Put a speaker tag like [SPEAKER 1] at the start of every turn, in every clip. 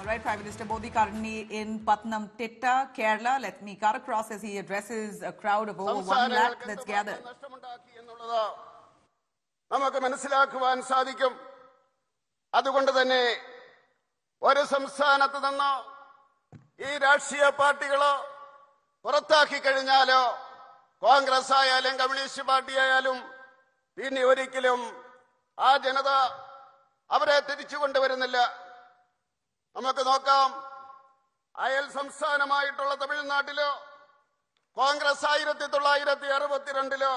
[SPEAKER 1] All right, Prime Minister Modi currently in Patnam, Titta, Kerala. Let me cut across as he addresses a crowd of over one lakh that's gathered. നമുക്ക് മനസ്സിലാക്കുവാൻ സാധിക്കും അതുകൊണ്ട് തന്നെ ഒരു സംസ്ഥാനത്ത് നിന്ന് ഈ രാഷ്ട്രീയ പാർട്ടികളോ പുറത്താക്കി കഴിഞ്ഞാലോ കോൺഗ്രസ് ആയാലും കമ്മ്യൂണിസ്റ്റ് പാർട്ടി പിന്നെ ഒരിക്കലും ആ ജനത അവരെ തിരിച്ചു കൊണ്ടുവരുന്നില്ല നമുക്ക് നോക്കാം അയൽ സംസ്ഥാനമായിട്ടുള്ള തമിഴ്നാട്ടിലോ കോൺഗ്രസ് ആയിരത്തി തൊള്ളായിരത്തി അറുപത്തിരണ്ടിലോ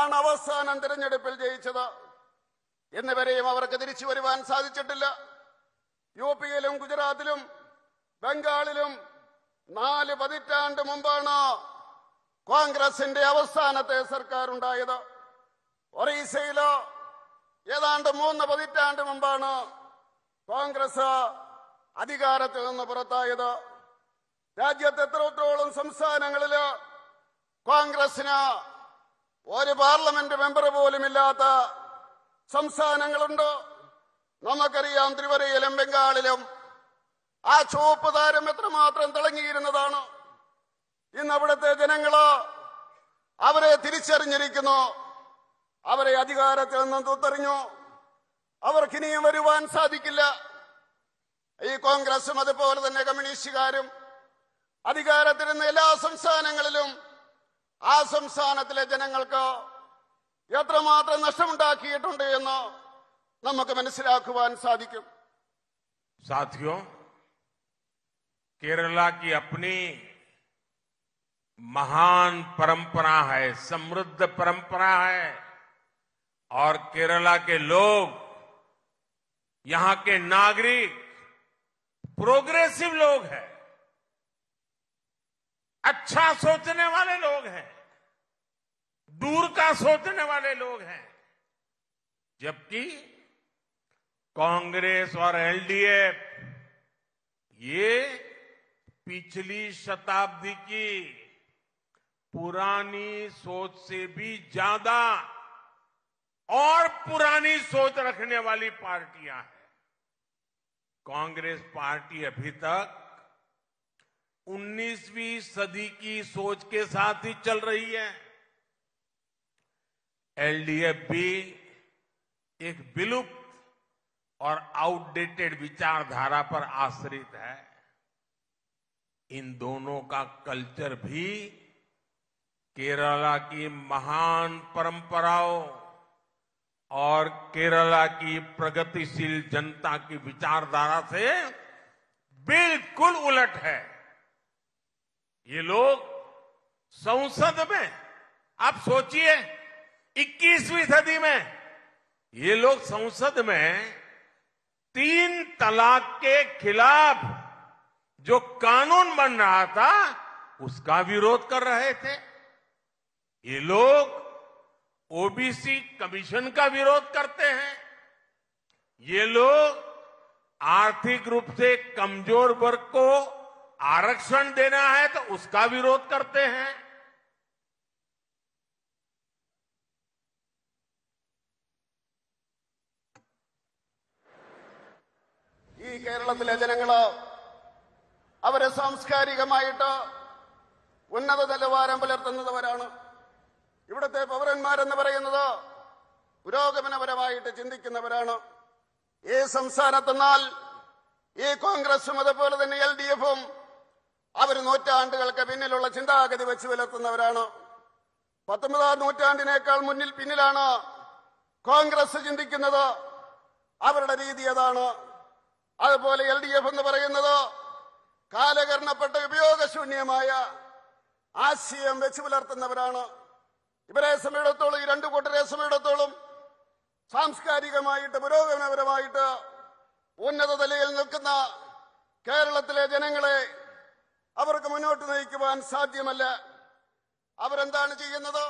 [SPEAKER 1] ആണ് അവസാനം തിരഞ്ഞെടുപ്പിൽ ജയിച്ചത് എന്നിവരെയും അവർക്ക് തിരിച്ചു വരുവാൻ സാധിച്ചിട്ടില്ല യു പിയിലും ഗുജറാത്തിലും ബംഗാളിലും നാല് പതിറ്റാണ്ട് മുമ്പാണ് കോൺഗ്രസിന്റെ അവസാനത്തെ സർക്കാർ ഉണ്ടായത് ഒറീസയിലോ ഏതാണ്ട് മൂന്ന് പതിറ്റാണ്ട് മുമ്പാണ് കോൺഗ്രസ് അധികാരത്തിൽ നിന്ന് പുറത്തായത് രാജ്യത്ത് എത്രത്തോളം സംസ്ഥാനങ്ങളില് കോൺഗ്രസിന് ഒരു പാർലമെന്റ് മെമ്പർ പോലും ഇല്ലാത്ത സംസ്ഥാനങ്ങളുണ്ട് നമുക്കറിയാം ത്രിപുരയിലും ബംഗാളിലും ആ ചുവപ്പ് താരം എത്രമാത്രം തിളങ്ങിയിരുന്നതാണ് ഇന്ന് അവിടുത്തെ ജനങ്ങള് അവരെ തിരിച്ചറിഞ്ഞിരിക്കുന്നു അവരെ അധികാരത്തിൽ നിന്നും തുത്തറിഞ്ഞു അവർക്കിനിയും വരുവാൻ സാധിക്കില്ല ഈ കോൺഗ്രസും അതുപോലെ തന്നെ കമ്മ്യൂണിസ്റ്റുകാരും അധികാരത്തിരുന്ന എല്ലാ സംസ്ഥാനങ്ങളിലും ആ സംസ്ഥാനത്തിലെ ജനങ്ങൾക്ക് എത്രമാത്രം നഷ്ടമുണ്ടാക്കിയിട്ടുണ്ട് എന്ന് നമുക്ക് മനസ്സിലാക്കുവാൻ സാധിക്കും
[SPEAKER 2] സാധ്യോ കേരള കി അപ്നി महान परंपरा है समृद्ध परंपरा है और केरला के लोग यहां के नागरिक प्रोग्रेसिव लोग हैं अच्छा सोचने वाले लोग हैं दूर का सोचने वाले लोग हैं जबकि कांग्रेस और एलडीएफ ये पिछली शताब्दी की पुरानी सोच से भी ज्यादा और पुरानी सोच रखने वाली पार्टियां हैं कांग्रेस पार्टी अभी तक 19वीं सदी की सोच के साथ ही चल रही है एलडीएफ भी एक विलुप्त और आउटडेटेड विचारधारा पर आश्रित है इन दोनों का कल्चर भी केरला की महान परंपराओं और केरला की प्रगतिशील जनता की विचारधारा से बिल्कुल उलट है ये लोग संसद में आप सोचिए 21वीं सदी में ये लोग संसद में तीन तलाक के खिलाफ जो कानून बन रहा था उसका विरोध कर रहे थे ये लोग ओबीसी कमीशन का विरोध करते हैं ये लोग आर्थिक रूप से कमजोर वर्ग को आरक्षण देना है तो उसका विरोध करते हैं
[SPEAKER 1] ई കേരളത്തിലെ जन सांस्कारी उन्नत ഉന്നത ഇവിടുത്തെ പൗരന്മാരെന്ന് പറയുന്നത് പുരോഗമനപരമായിട്ട് ചിന്തിക്കുന്നവരാണ് ഈ സംസ്ഥാനത്തെന്നാൽ ഈ കോൺഗ്രസും അതുപോലെ തന്നെ എൽ ഡി എഫും അവർ നൂറ്റാണ്ടുകൾക്ക് പിന്നിലുള്ള ചിന്താഗതി വെച്ച് പുലർത്തുന്നവരാണ് പത്തൊമ്പതാം നൂറ്റാണ്ടിനേക്കാൾ മുന്നിൽ പിന്നിലാണ് കോൺഗ്രസ് ചിന്തിക്കുന്നത് അവരുടെ രീതി അതാണ് അതുപോലെ എൽ ഡി എഫ് എന്ന് പറയുന്നത് കാലകരണപ്പെട്ട ഉപയോഗശൂന്യമായ ആശയം വെച്ച് പുലർത്തുന്നവരാണ് ഇവരെ സമയത്തോളം ഈ രണ്ട് കൂട്ടരെ സമയത്തോളം സാംസ്കാരികമായിട്ട് പുരോഗമനപരമായിട്ട് ഉന്നത തലയിൽ നിൽക്കുന്ന കേരളത്തിലെ ജനങ്ങളെ അവർക്ക് മുന്നോട്ട് നയിക്കുവാൻ സാധ്യമല്ല അവരെന്താണ് ചെയ്യുന്നത്